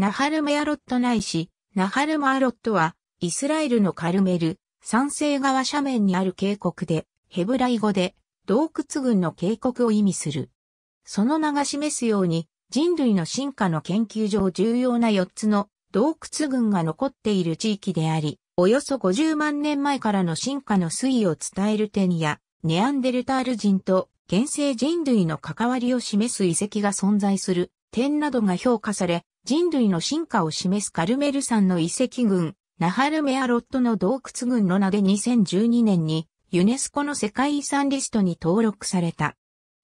ナハル・メアロットないし、ナハル・マアロットは、イスラエルのカルメル、山西側斜面にある渓谷で、ヘブライ語で、洞窟群の渓谷を意味する。その名が示すように、人類の進化の研究上重要な4つの洞窟群が残っている地域であり、およそ50万年前からの進化の推移を伝える点や、ネアンデルタール人と現世人類の関わりを示す遺跡が存在する点などが評価され、人類の進化を示すカルメル山の遺跡群、ナハルメアロットの洞窟群の名で2012年にユネスコの世界遺産リストに登録された。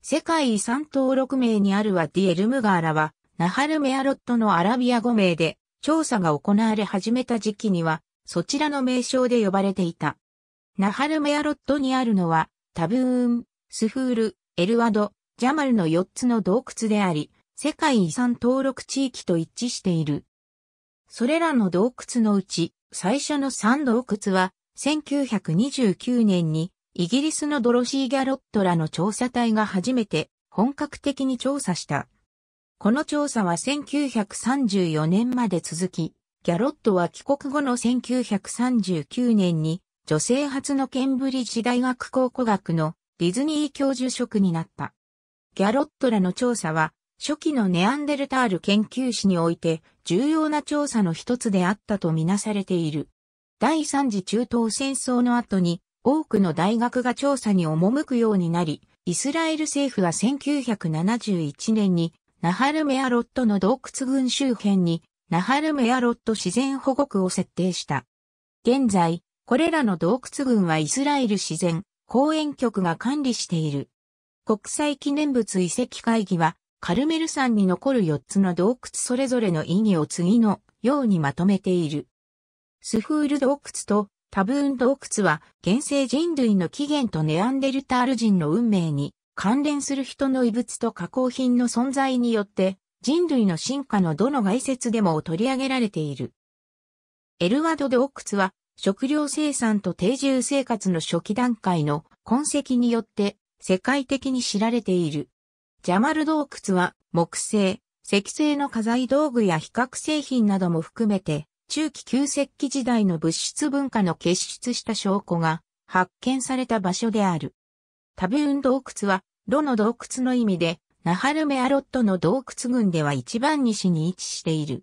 世界遺産登録名にあるワディ・エルムガーラは、ナハルメアロットのアラビア語名で、調査が行われ始めた時期には、そちらの名称で呼ばれていた。ナハルメアロットにあるのは、タブーン、スフール、エルワド、ジャマルの4つの洞窟であり、世界遺産登録地域と一致している。それらの洞窟のうち、最初の3洞窟は、1929年に、イギリスのドロシー・ギャロットらの調査隊が初めて本格的に調査した。この調査は1934年まで続き、ギャロットは帰国後の1939年に女性初のケンブリッジ大学考古学のディズニー教授職になった。ギャロットらの調査は初期のネアンデルタール研究史において重要な調査の一つであったとみなされている。第三次中東戦争の後に多くの大学が調査に赴くようになり、イスラエル政府は1971年にナハルメアロットの洞窟群周辺にナハルメアロット自然保護区を設定した。現在、これらの洞窟群はイスラエル自然公園局が管理している。国際記念物遺跡会議はカルメル山に残る4つの洞窟それぞれの意義を次のようにまとめている。スフール洞窟とタブーン洞窟は現世人類の起源とネアンデルタール人の運命に関連する人の遺物と加工品の存在によって人類の進化のどの外説でも取り上げられている。エルワド洞窟は食料生産と定住生活の初期段階の痕跡によって世界的に知られている。ジャマル洞窟は木製、石製の家財道具や比較製品なども含めて、中期旧石器時代の物質文化の結出した証拠が発見された場所である。タブーン洞窟は、ロの洞窟の意味で、ナハルメアロットの洞窟群では一番西に位置している。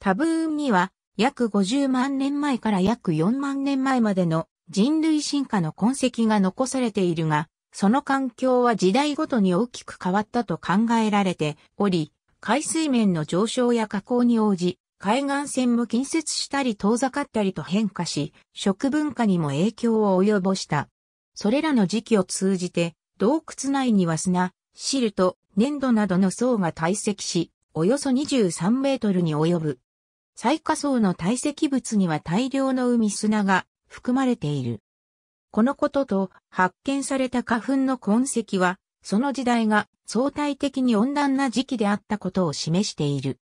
タブーンには、約50万年前から約4万年前までの人類進化の痕跡が残されているが、その環境は時代ごとに大きく変わったと考えられており、海水面の上昇や加工に応じ、海岸線も近接したり遠ざかったりと変化し、食文化にも影響を及ぼした。それらの時期を通じて、洞窟内には砂、汁と粘土などの層が堆積し、およそ23メートルに及ぶ。最下層の堆積物には大量の海砂が含まれている。このことと発見された花粉の痕跡は、その時代が相対的に温暖な時期であったことを示している。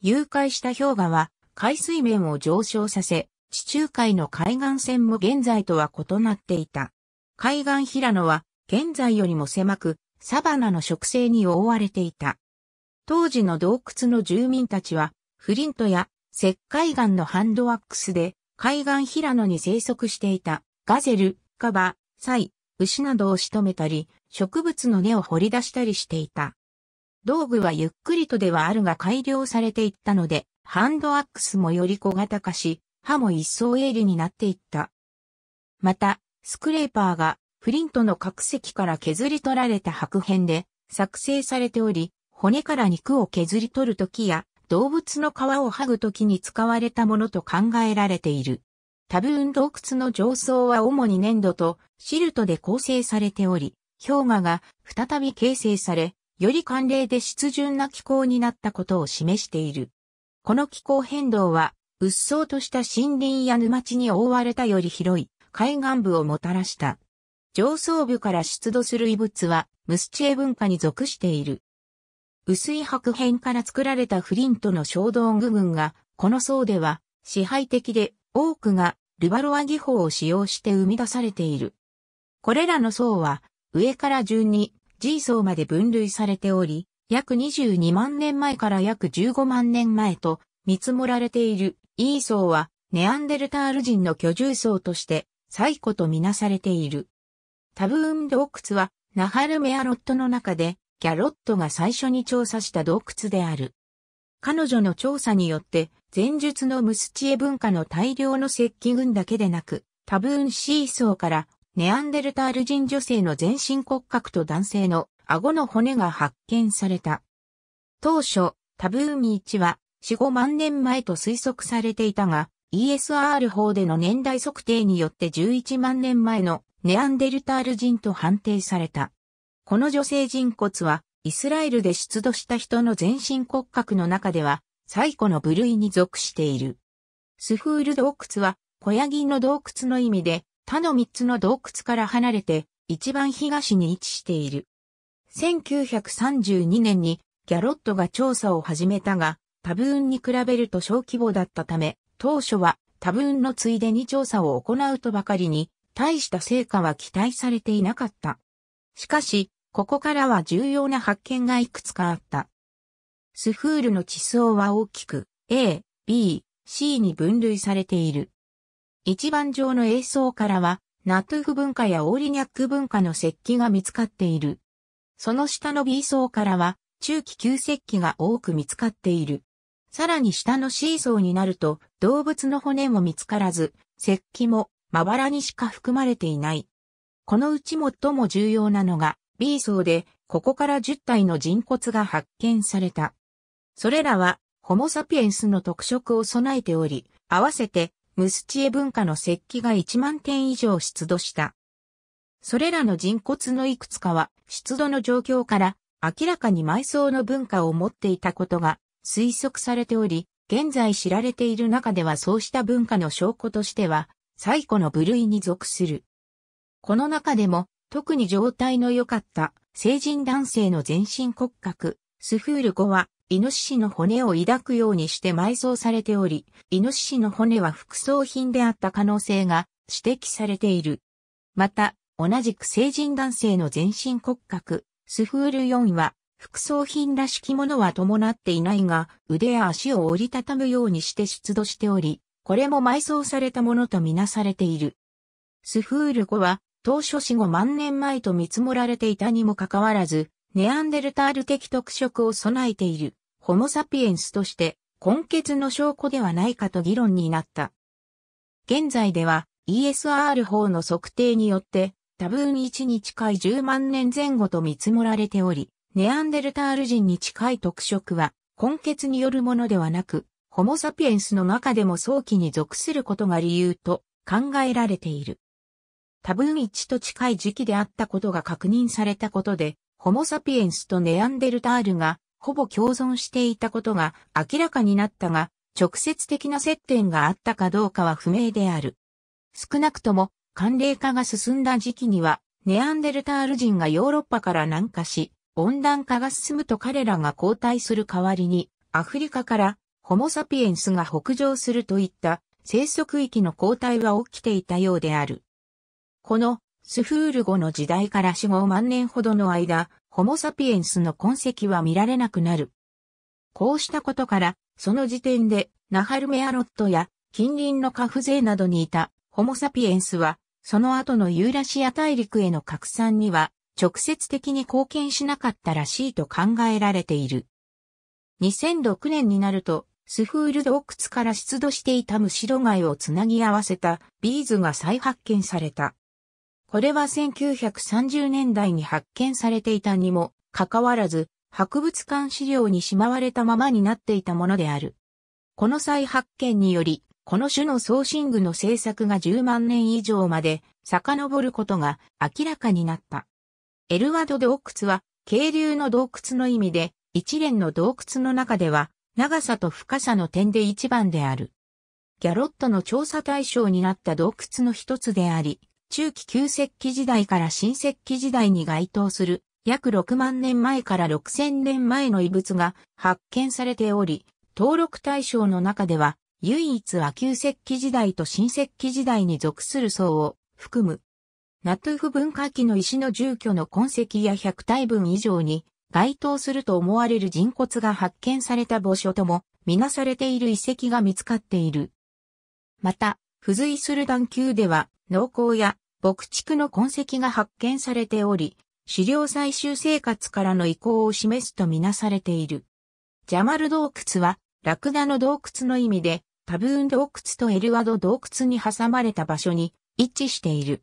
誘拐した氷河は海水面を上昇させ、地中海の海岸線も現在とは異なっていた。海岸平野は現在よりも狭く、サバナの植生に覆われていた。当時の洞窟の住民たちは、フリントや石灰岩のハンドワックスで海岸平野に生息していたガゼル、火場、菜、牛などを仕留めたり、植物の根を掘り出したりしていた。道具はゆっくりとではあるが改良されていったので、ハンドアックスもより小型化し、刃も一層鋭利になっていった。また、スクレーパーがフリントの角石から削り取られた白片で作成されており、骨から肉を削り取るときや動物の皮を剥ぐときに使われたものと考えられている。タブーン洞窟の上層は主に粘土とシルトで構成されており、氷河が再び形成され、より寒冷で湿潤な気候になったことを示している。この気候変動は、鬱蒼とした森林や沼地に覆われたより広い海岸部をもたらした。上層部から出土する遺物は、ムスチエ文化に属している。薄い白片から作られたフリントの衝動具群が、この層では支配的で多くがルバロア技法を使用して生み出されている。これらの層は上から順に G 層まで分類されており、約22万年前から約15万年前と見積もられている E 層はネアンデルタール人の居住層として最古とみなされている。タブーン洞窟はナハルメアロットの中でギャロットが最初に調査した洞窟である。彼女の調査によって、前述のムスチエ文化の大量の石器群だけでなく、ーンシーソーからネアンデルタール人女性の全身骨格と男性の顎の骨が発見された。当初、タブーミ1は4、5万年前と推測されていたが、ESR 法での年代測定によって11万年前のネアンデルタール人と判定された。この女性人骨はイスラエルで出土した人の全身骨格の中では、最古の部類に属している。スフール洞窟は、小ヤギの洞窟の意味で、他の3つの洞窟から離れて、一番東に位置している。1932年にギャロットが調査を始めたが、多分に比べると小規模だったため、当初は多分のついでに調査を行うとばかりに、大した成果は期待されていなかった。しかし、ここからは重要な発見がいくつかあった。スフールの地層は大きく A、B、C に分類されている。一番上の A 層からは、ナトゥフ文化やオーリニャック文化の石器が見つかっている。その下の B 層からは、中期旧石器が多く見つかっている。さらに下の C 層になると、動物の骨も見つからず、石器もまばらにしか含まれていない。このうち最も重要なのが、B 層で、ここから10体の人骨が発見された。それらは、ホモサピエンスの特色を備えており、合わせて、ムスチエ文化の石器が1万点以上出土した。それらの人骨のいくつかは、出土の状況から、明らかに埋葬の文化を持っていたことが推測されており、現在知られている中ではそうした文化の証拠としては、最古の部類に属する。この中でも、特に状態の良かった成人男性の全身骨格、スフール5は、イノシシの骨を抱くようにして埋葬されており、イノシシの骨は副葬品であった可能性が指摘されている。また、同じく成人男性の全身骨格、スフール4は、副葬品らしきものは伴っていないが、腕や足を折りたたむようにして出土しており、これも埋葬されたものとみなされている。スフール5は、当初死後万年前と見積もられていたにもかかわらず、ネアンデルタール的特色を備えている、ホモサピエンスとして、根血の証拠ではないかと議論になった。現在では、ESR 法の測定によって、多分1に近い10万年前後と見積もられており、ネアンデルタール人に近い特色は、根血によるものではなく、ホモサピエンスの中でも早期に属することが理由と考えられている。多分一と近い時期であったことが確認されたことで、ホモサピエンスとネアンデルタールがほぼ共存していたことが明らかになったが、直接的な接点があったかどうかは不明である。少なくとも、寒冷化が進んだ時期には、ネアンデルタール人がヨーロッパから南下し、温暖化が進むと彼らが後退する代わりに、アフリカからホモサピエンスが北上するといった生息域の後退は起きていたようである。このスフール語の時代から4、5万年ほどの間、ホモサピエンスの痕跡は見られなくなる。こうしたことから、その時点で、ナハルメアロットや近隣のカフ勢などにいたホモサピエンスは、その後のユーラシア大陸への拡散には、直接的に貢献しなかったらしいと考えられている。2006年になると、スフール洞窟から出土していたむしろイをつなぎ合わせたビーズが再発見された。これは1930年代に発見されていたにもかかわらず、博物館資料にしまわれたままになっていたものである。この再発見により、この種の送信具の製作が10万年以上まで遡ることが明らかになった。エルワド洞窟は、渓流の洞窟の意味で、一連の洞窟の中では、長さと深さの点で一番である。ギャロットの調査対象になった洞窟の一つであり、中期旧石器時代から新石器時代に該当する約6万年前から6000年前の遺物が発見されており、登録対象の中では唯一は旧石器時代と新石器時代に属する層を含む。ナトゥフ文化期の石の住居の痕跡や100体分以上に該当すると思われる人骨が発見された墓所ともみなされている遺跡が見つかっている。また、付随する段級では農耕や牧畜の痕跡が発見されており、狩猟採集生活からの移行を示すとみなされている。ジャマル洞窟は、ラクダの洞窟の意味で、タブーン洞窟とエルワド洞窟に挟まれた場所に位置している。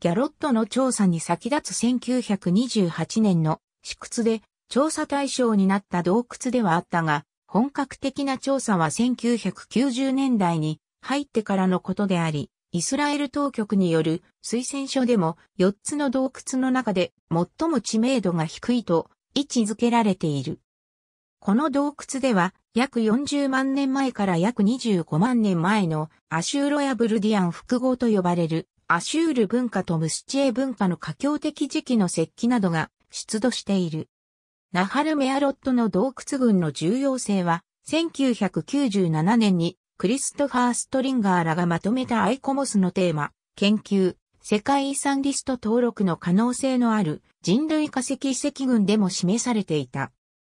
ギャロットの調査に先立つ1928年の試掘で調査対象になった洞窟ではあったが、本格的な調査は1990年代に入ってからのことであり、イスラエル当局による推薦書でも4つの洞窟の中で最も知名度が低いと位置づけられている。この洞窟では約40万年前から約25万年前のアシューロやブルディアン複合と呼ばれるアシュール文化とムスチエ文化の佳境的時期の石器などが出土している。ナハルメアロットの洞窟群の重要性は1997年にクリストファー・ストリンガーらがまとめたアイコモスのテーマ、研究、世界遺産リスト登録の可能性のある人類化石遺跡群でも示されていた。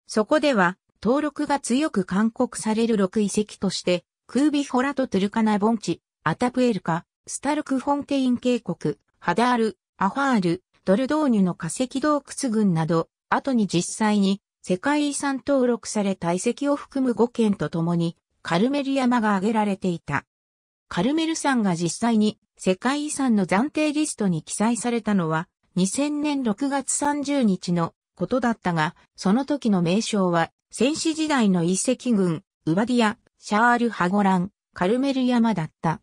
そこでは、登録が強く勧告される6遺跡として、クービホラとトゥルカナ盆地、アタプエルカ、スタルクフォンテイン渓谷、ハダール、アファール、ドルドーニュの化石洞窟群など、後に実際に世界遺産登録された遺跡を含む5件とともに、カルメル山が挙げられていた。カルメル山が実際に世界遺産の暫定リストに記載されたのは2000年6月30日のことだったが、その時の名称は戦死時代の遺跡群、ウバディア、シャール・ハゴラン、カルメル山だった。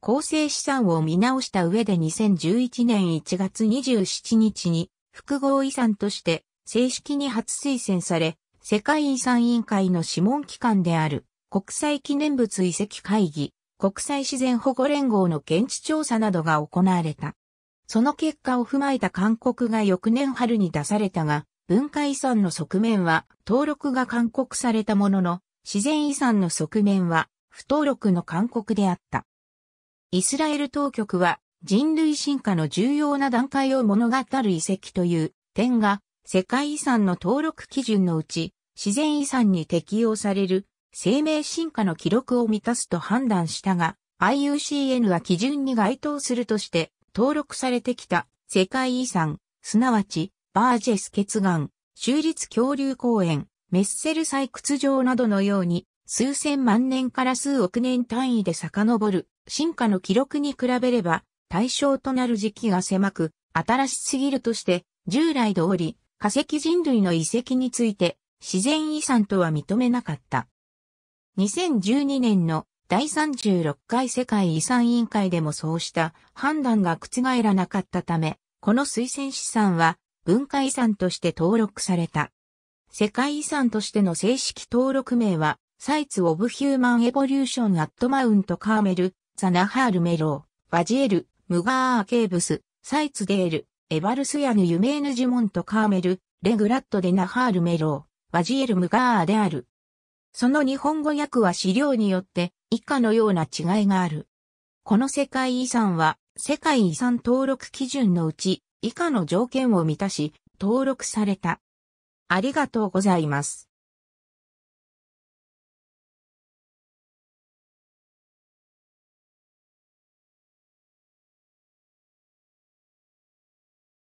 構成資産を見直した上で2011年1月27日に複合遺産として正式に初推薦され、世界遺産委員会の諮問機関である国際記念物遺跡会議、国際自然保護連合の現地調査などが行われた。その結果を踏まえた勧告が翌年春に出されたが、文化遺産の側面は登録が勧告されたものの、自然遺産の側面は不登録の勧告であった。イスラエル当局は人類進化の重要な段階を物語る遺跡という点が世界遺産の登録基準のうち自然遺産に適用される生命進化の記録を満たすと判断したが、IUCN は基準に該当するとして登録されてきた世界遺産、すなわちバージェス決岩、州立恐竜公園、メッセル採掘場などのように数千万年から数億年単位で遡る進化の記録に比べれば対象となる時期が狭く新しすぎるとして従来通り化石人類の遺跡について自然遺産とは認めなかった。2012年の第36回世界遺産委員会でもそうした判断が覆らなかったため、この推薦資産は文化遺産として登録された。世界遺産としての正式登録名は、サイツ・オブ・ヒューマン・エボリューション・アット・マウント・カーメル、ザ・ナハール・メロー、バジエル、ムガー・アケーブス、サイツ・デール、エバルスヤヌ・ユメーヌ・ジュモント・カーメル、レグラット・デ・ナハール・メロー、バジエル・ムガーである。その日本語訳は資料によって以下のような違いがある。この世界遺産は世界遺産登録基準のうち以下の条件を満たし登録された。ありがとうございます。